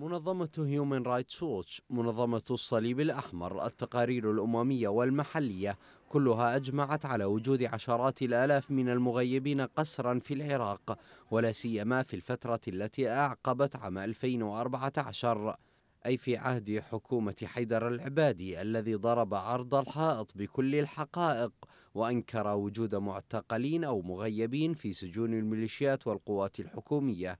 منظمة هيومن رايتس ووتش، منظمة الصليب الأحمر، التقارير الأممية والمحلية كلها أجمعت على وجود عشرات الآلاف من المغيبين قسرا في العراق ولا سيما في الفترة التي أعقبت عام 2014 أي في عهد حكومة حيدر العبادي الذي ضرب عرض الحائط بكل الحقائق وأنكر وجود معتقلين أو مغيبين في سجون الميليشيات والقوات الحكومية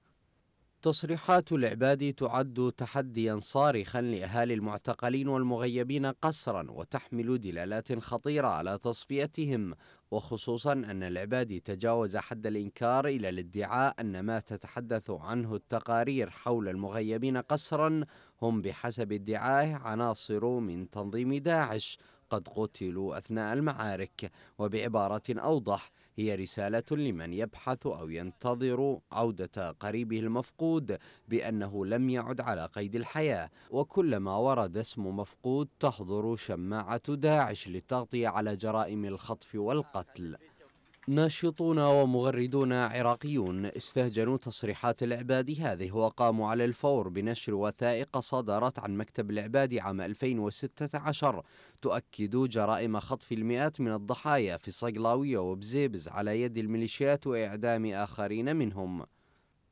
تصريحات العباد تعد تحديا صارخا لاهالي المعتقلين والمغيبين قسرا وتحمل دلالات خطيره على تصفيتهم وخصوصا ان العبادي تجاوز حد الانكار الى الادعاء ان ما تتحدث عنه التقارير حول المغيبين قسرا هم بحسب ادعائه عناصر من تنظيم داعش قد قتلوا اثناء المعارك وبعباره اوضح هي رسالة لمن يبحث أو ينتظر عودة قريبه المفقود بأنه لم يعد على قيد الحياة وكلما ورد اسم مفقود تحضر شماعة داعش للتغطية على جرائم الخطف والقتل ناشطون ومغردون عراقيون استهجنوا تصريحات العبادي هذه وقاموا على الفور بنشر وثائق صدرت عن مكتب العبادي عام 2016 تؤكد جرائم خطف المئات من الضحايا في صقلاوية وبزيبز على يد الميليشيات وإعدام آخرين منهم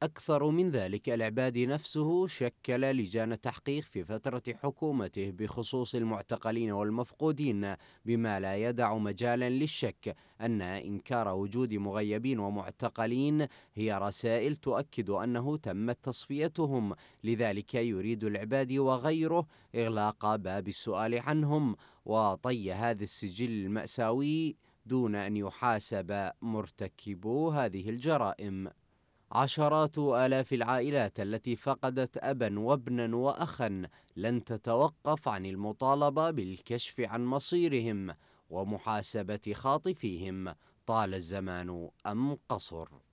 أكثر من ذلك العبادي نفسه شكل لجان تحقيق في فترة حكومته بخصوص المعتقلين والمفقودين بما لا يدع مجالا للشك أن إنكار وجود مغيبين ومعتقلين هي رسائل تؤكد أنه تمت تصفيتهم لذلك يريد العبادي وغيره إغلاق باب السؤال عنهم وطي هذا السجل المأساوي دون أن يحاسب مرتكبو هذه الجرائم عشرات آلاف العائلات التي فقدت أبا وابنا وأخا لن تتوقف عن المطالبة بالكشف عن مصيرهم ومحاسبة خاطفيهم طال الزمان أم قصر